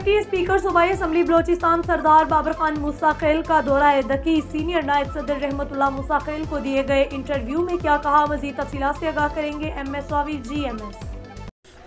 तरक्की स्पीकर सूबाई असम्बली बलोचिस्तान सरदार बाबर खान मुसाखिल का दौरा दकी सीनियर नायब सदर रहमतुल्ला मुसाखिल को दिए गए इंटरव्यू में क्या कहा मजीद तफसी से आगाह करेंगे एम एस रावी जी एम एस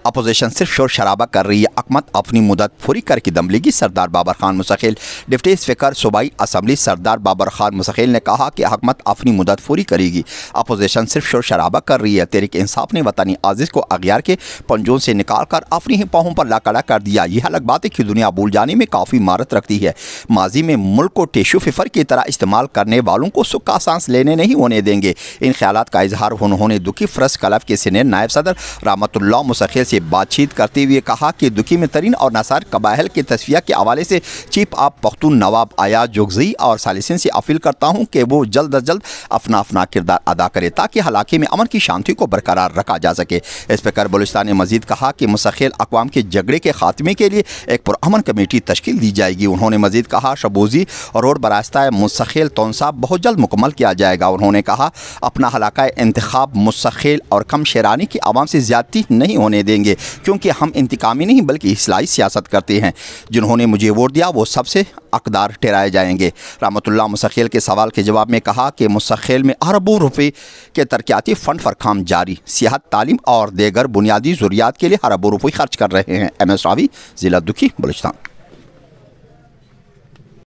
अपोजिशन सिर्फ शोर शराबा कर रही है अकमत अपनी मुदत पूरी करके दम लेगी सरदार बाबर खान मुसखिल डिप्टी स्पीकर सूबाई असम्बली सरदार बाबर खान मुसखिल ने कहा कि अकमत अपनी मुदत पूरी करेगी अपोजिशन सिर्फ शोर शराबा कर रही है तेरिक इंसाफ ने वतनी आजिज़ को अगियार के पंजों से निकाल कर अपनी ही पाहों पर लाकड़ा कर दिया यह अलग बात है कि दुनिया भूल जाने में काफ़ी मारत रखती है माजी में मुल्क को टेशू फिफर की तरह इस्तेमाल करने वालों को सुख का सांस लेने नहीं होने देंगे इन ख्याल का इजहार उन्होंने दुखी फ्रस क्लब के सीनियर नायब सदर रामतुल्ला मुसखिल से बातचीत करते हुए कहा कि दुखी में तरीन और नासार कबाहल के तस्वीर के हवाले से चीफ आप पख्तून नवाब आयाज जोगजी और सालिसिन से अपील करता हूँ कि वो जल्द अज जल्द अपना अपना किरदार अदा करे ताकि हलाके में अमन की शांति को बरकरार रखा जा सके स्पीकर बलुस्तान ने मजीद कहा कि मुसखेल अकवाम के झगड़े के खात्मे के लिए एक पुरान कमेटी तश्ल दी जाएगी उन्होंने मजीद कहा शबूजी और रोड बरास्ता मुसखेल तोनसा बहुत जल्द मुकम्मल किया जाएगा उन्होंने कहा अपना हलाका इंतखब मुसखेल और कम शेरानी की आवाम से ज्यादती नहीं होने देंगे करेंगे क्योंकि हम इंतकामी नहीं बल्कि इसलाई सियासत करते हैं जिन्होंने मुझे वोट दिया वो सबसे अकदार ठहराए जाएंगे रामतुल्ला मुसखेल के सवाल के जवाब में कहा कि मुसखेल में अरबों रुपये के तरक्याती फ़ंड काम जारी सियाहत तालीम और देगर बुनियादी ज़रूरियात के लिए अरबों रुपये खर्च कर रहे हैं एम एस रावी ज़िला दुखी बलुचस्तान